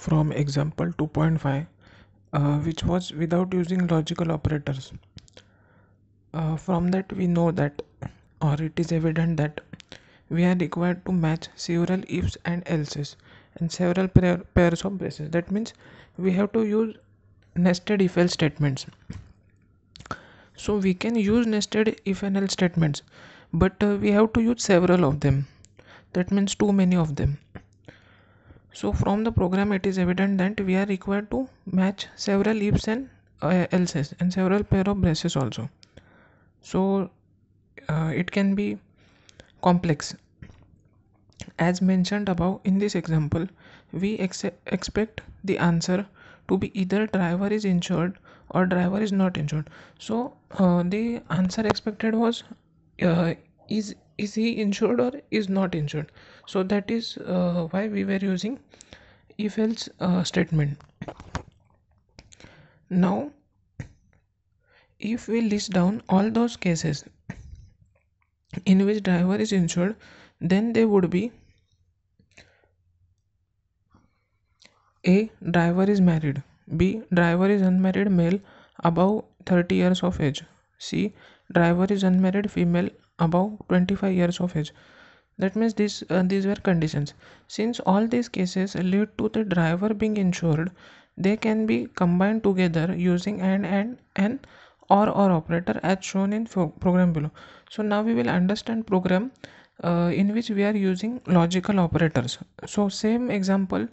from example 2.5 uh, which was without using logical operators. Uh, from that we know that or it is evident that we are required to match several ifs and elses and several pair, pairs of braces that means we have to use nested if else statements so we can use nested if and else statements but uh, we have to use several of them that means too many of them so from the program it is evident that we are required to match several ifs and uh, else's and several pair of braces also. So uh, it can be complex. As mentioned above in this example, we ex expect the answer to be either driver is insured or driver is not insured. So uh, the answer expected was uh, is is he insured or is not insured so that is uh, why we were using if else uh, statement now if we list down all those cases in which driver is insured then they would be a driver is married b driver is unmarried male above 30 years of age c driver is unmarried female above 25 years of age that means these uh, these were conditions since all these cases lead to the driver being insured they can be combined together using and and and or or operator as shown in program below so now we will understand program uh, in which we are using logical operators so same example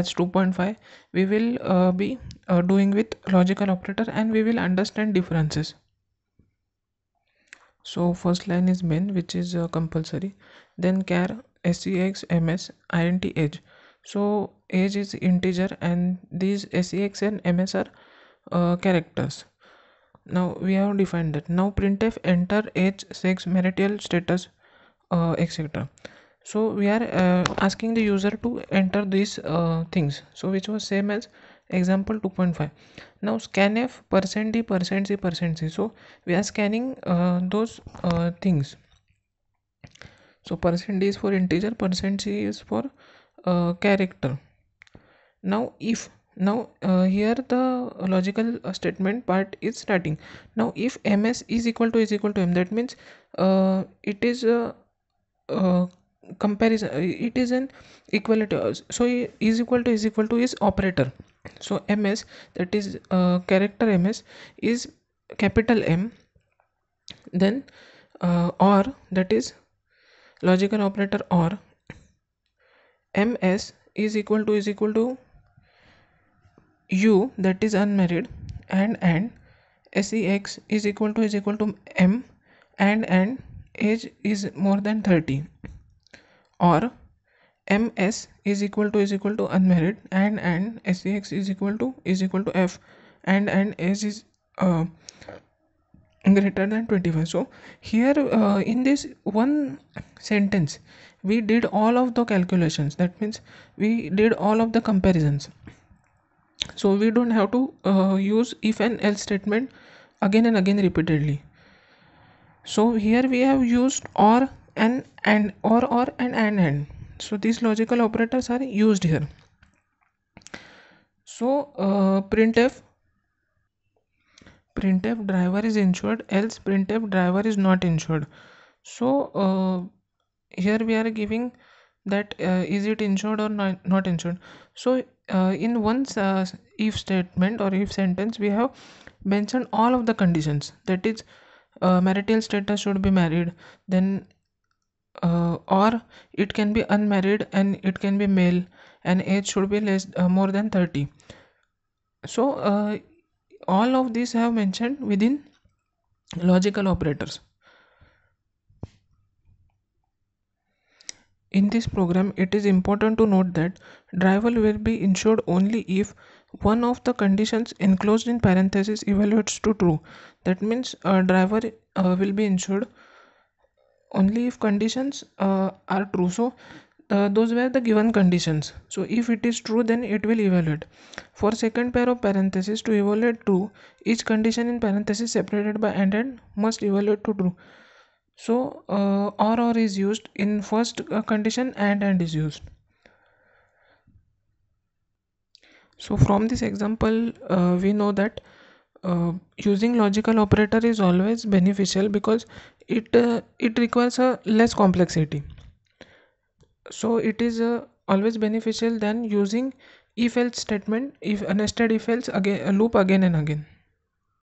as 2.5 we will uh, be uh, doing with logical operator and we will understand differences so first line is main which is uh, compulsory then char sex ms int age so age is integer and these sex and ms are uh, characters now we have defined that now printf enter age sex marital status uh, etc so we are uh, asking the user to enter these uh, things so which was same as example 2.5 now scanf percent d percent c percent c so we are scanning uh, those uh, things so percent d is for integer percent c is for uh, character now if now uh, here the logical uh, statement part is starting now if ms is equal to is equal to m that means uh, it is a comparison it is an equality so is equal to is equal to is operator so ms that is uh, character ms is capital m then uh, or that is logical operator or ms is equal to is equal to u that is unmarried and and sex is equal to is equal to m and and age is more than 30 or ms is equal to is equal to unmarried and and sex is equal to is equal to f and and s is uh, greater than 25 so here uh, in this one sentence we did all of the calculations that means we did all of the comparisons so we don't have to uh, use if and else statement again and again repeatedly so here we have used or and and or or and and and so these logical operators are used here so uh, printf printf driver is insured else printf driver is not insured so uh, here we are giving that uh, is it insured or not, insured so uh, in one uh, if statement or if sentence we have mentioned all of the conditions that is uh, marital status should be married then uh, or it can be unmarried and it can be male and age should be less uh, more than 30 so uh, all of these I have mentioned within logical operators in this program it is important to note that driver will be insured only if one of the conditions enclosed in parenthesis evaluates to true that means a uh, driver uh, will be insured only if conditions uh, are true so uh, those were the given conditions so if it is true then it will evaluate for second pair of parentheses to evaluate true each condition in parentheses separated by and and must evaluate to true so uh, or or is used in first uh, condition and and is used so from this example uh, we know that uh, using logical operator is always beneficial because it uh, it requires a less complexity so it is uh, always beneficial than using if else statement if nested if else again a loop again and again